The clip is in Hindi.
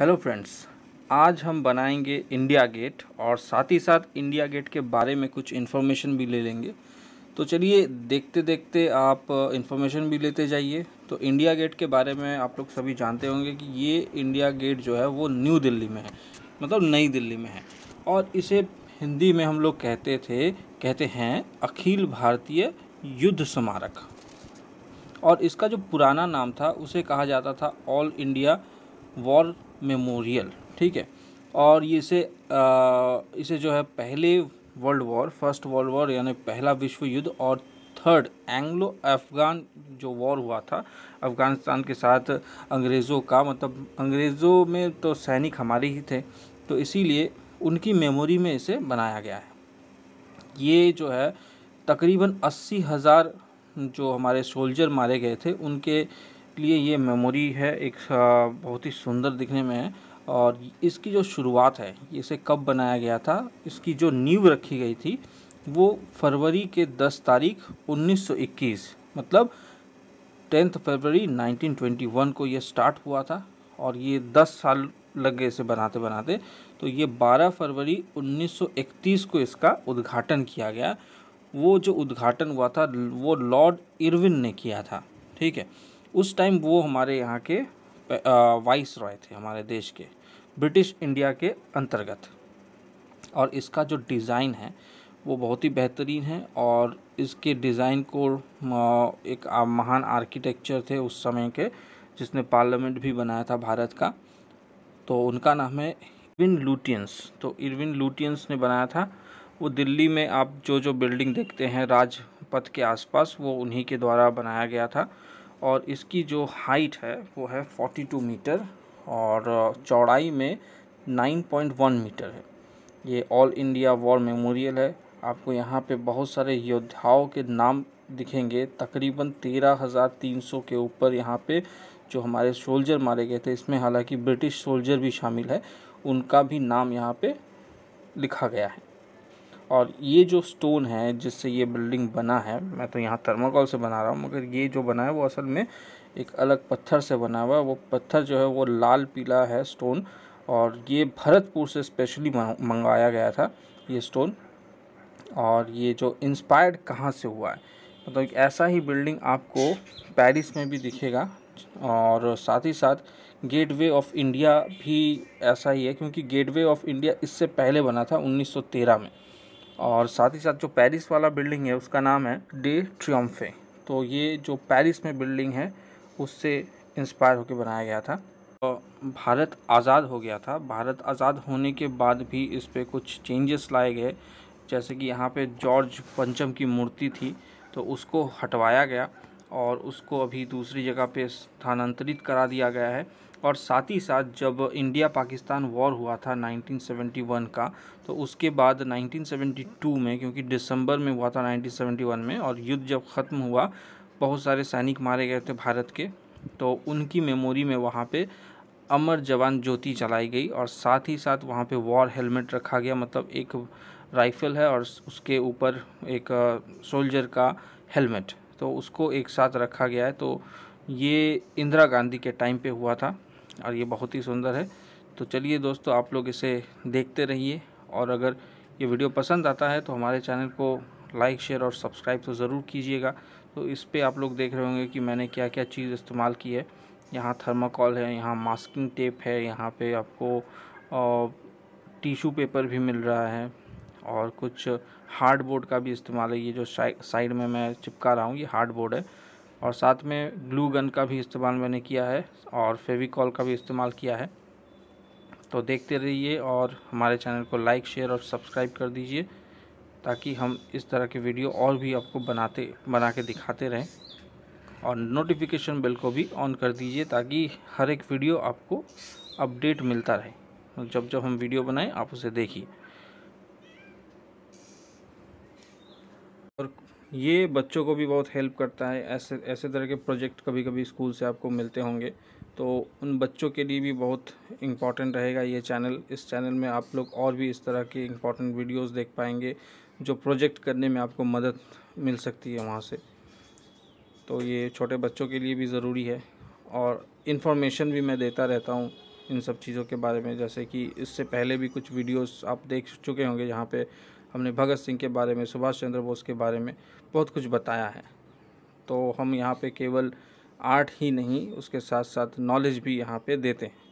हेलो फ्रेंड्स आज हम बनाएंगे इंडिया गेट और साथ ही साथ इंडिया गेट के बारे में कुछ इन्फॉर्मेशन भी ले लेंगे तो चलिए देखते देखते आप इन्फॉर्मेशन भी लेते जाइए तो इंडिया गेट के बारे में आप लोग सभी जानते होंगे कि ये इंडिया गेट जो है वो न्यू दिल्ली में है मतलब नई दिल्ली में है और इसे हिंदी में हम लोग कहते थे कहते हैं अखिल भारतीय युद्ध स्मारक और इसका जो पुराना नाम था उसे कहा जाता था ऑल इंडिया वॉर मेमोरियल ठीक है और ये इसे आ, इसे जो है पहले world war first world war यानी पहला विश्व युद्ध और थर्ड एंग्लो अफगान जो वॉर हुआ था अफ़गानिस्तान के साथ अंग्रेज़ों का मतलब अंग्रेज़ों में तो सैनिक हमारे ही थे तो इसीलिए उनकी मेमोरी में इसे बनाया गया है ये जो है तकरीबन अस्सी हज़ार जो हमारे सोल्जर मारे गए थे उनके लिए ये मेमोरी है एक बहुत ही सुंदर दिखने में है और इसकी जो शुरुआत है इसे कब बनाया गया था इसकी जो नींव रखी गई थी वो फरवरी के 10 तारीख 1921 मतलब 10th फरवरी 1921 को ये स्टार्ट हुआ था और ये 10 साल लग गए इसे बनाते बनाते तो ये 12 फरवरी 1931 को इसका उद्घाटन किया गया वो जो उद्घाटन हुआ था वो लॉर्ड इरविन ने किया था ठीक है उस टाइम वो हमारे यहाँ के वाइस रॉय थे हमारे देश के ब्रिटिश इंडिया के अंतर्गत और इसका जो डिज़ाइन है वो बहुत ही बेहतरीन है और इसके डिज़ाइन को एक महान आर्किटेक्चर थे उस समय के जिसने पार्लियामेंट भी बनाया था भारत का तो उनका नाम है इरविन लूटियंस तो इरविन लूटियंस ने बनाया था वो दिल्ली में आप जो जो बिल्डिंग देखते हैं राजपथ के आसपास वो उन्हीं के द्वारा बनाया गया था और इसकी जो हाइट है वो है 42 मीटर और चौड़ाई में 9.1 मीटर है ये ऑल इंडिया वॉर मेमोरियल है आपको यहाँ पे बहुत सारे योद्धाओं के नाम दिखेंगे तकरीबन 13,300 के ऊपर यहाँ पे जो हमारे सोल्जर मारे गए थे इसमें हालांकि ब्रिटिश सोल्जर भी शामिल है उनका भी नाम यहाँ पे लिखा गया है और ये जो स्टोन है जिससे ये बिल्डिंग बना है मैं तो यहाँ थर्माकोल से बना रहा हूँ मगर ये जो बना है वो असल में एक अलग पत्थर से बना हुआ है वो पत्थर जो है वो लाल पीला है स्टोन और ये भरतपुर से स्पेशली मंगवाया गया था ये स्टोन और ये जो इंस्पायर्ड कहाँ से हुआ है मतलब तो ऐसा ही बिल्डिंग आपको पेरिस में भी दिखेगा और साथ ही साथ गेटवे ऑफ इंडिया भी ऐसा ही है क्योंकि गेटवे ऑफ इंडिया इससे पहले बना था 1913 में और साथ ही साथ जो पेरिस वाला बिल्डिंग है उसका नाम है डे ट्रियम्फे तो ये जो पेरिस में बिल्डिंग है उससे इंस्पायर होकर बनाया गया था तो भारत आज़ाद हो गया था भारत आज़ाद होने के बाद भी इस पर कुछ चेंजेस लाए गए जैसे कि यहाँ पे जॉर्ज पंचम की मूर्ति थी तो उसको हटवाया गया और उसको अभी दूसरी जगह पे स्थानांतरित करा दिया गया है और साथ ही साथ जब इंडिया पाकिस्तान वॉर हुआ था 1971 का तो उसके बाद 1972 में क्योंकि दिसंबर में हुआ था 1971 में और युद्ध जब ख़त्म हुआ बहुत सारे सैनिक मारे गए थे भारत के तो उनकी मेमोरी में वहाँ पे अमर जवान ज्योति चलाई गई और साथ ही साथ वहाँ पे वॉर हेलमेट रखा गया मतलब एक राइफ़ल है और उसके ऊपर एक सोल्जर का हेलमेट तो उसको एक साथ रखा गया है तो ये इंदिरा गांधी के टाइम पे हुआ था और ये बहुत ही सुंदर है तो चलिए दोस्तों आप लोग इसे देखते रहिए और अगर ये वीडियो पसंद आता है तो हमारे चैनल को लाइक शेयर और सब्सक्राइब तो ज़रूर कीजिएगा तो इस पर आप लोग देख रहे होंगे कि मैंने क्या क्या चीज़ इस्तेमाल की है यहाँ थर्माकॉल है यहाँ मास्किंग टेप है यहाँ पर आपको टिशू पेपर भी मिल रहा है और कुछ हार्ड बोर्ड का भी इस्तेमाल है ये जो साइड में मैं चिपका रहा हूँ ये हार्ड बोर्ड है और साथ में ग्लू गन का भी इस्तेमाल मैंने किया है और फेविकॉल का भी इस्तेमाल किया है तो देखते रहिए और हमारे चैनल को लाइक शेयर और सब्सक्राइब कर दीजिए ताकि हम इस तरह के वीडियो और भी आपको बनाते बना के दिखाते रहें और नोटिफिकेशन बेल को भी ऑन कर दीजिए ताकि हर एक वीडियो आपको अपडेट मिलता रहे जब जब हम वीडियो बनाएं आप उसे देखिए और ये बच्चों को भी बहुत हेल्प करता है ऐसे ऐसे तरह के प्रोजेक्ट कभी कभी स्कूल से आपको मिलते होंगे तो उन बच्चों के लिए भी बहुत इम्पॉर्टेंट रहेगा ये चैनल इस चैनल में आप लोग और भी इस तरह के इम्पॉर्टेंट वीडियोस देख पाएंगे जो प्रोजेक्ट करने में आपको मदद मिल सकती है वहाँ से तो ये छोटे बच्चों के लिए भी ज़रूरी है और इन्फॉर्मेशन भी मैं देता रहता हूँ इन सब चीज़ों के बारे में जैसे कि इससे पहले भी कुछ वीडियोज़ आप देख चुके होंगे जहाँ पर हमने भगत सिंह के बारे में सुभाष चंद्र बोस के बारे में बहुत कुछ बताया है तो हम यहाँ पे केवल आर्ट ही नहीं उसके साथ साथ नॉलेज भी यहाँ पे देते हैं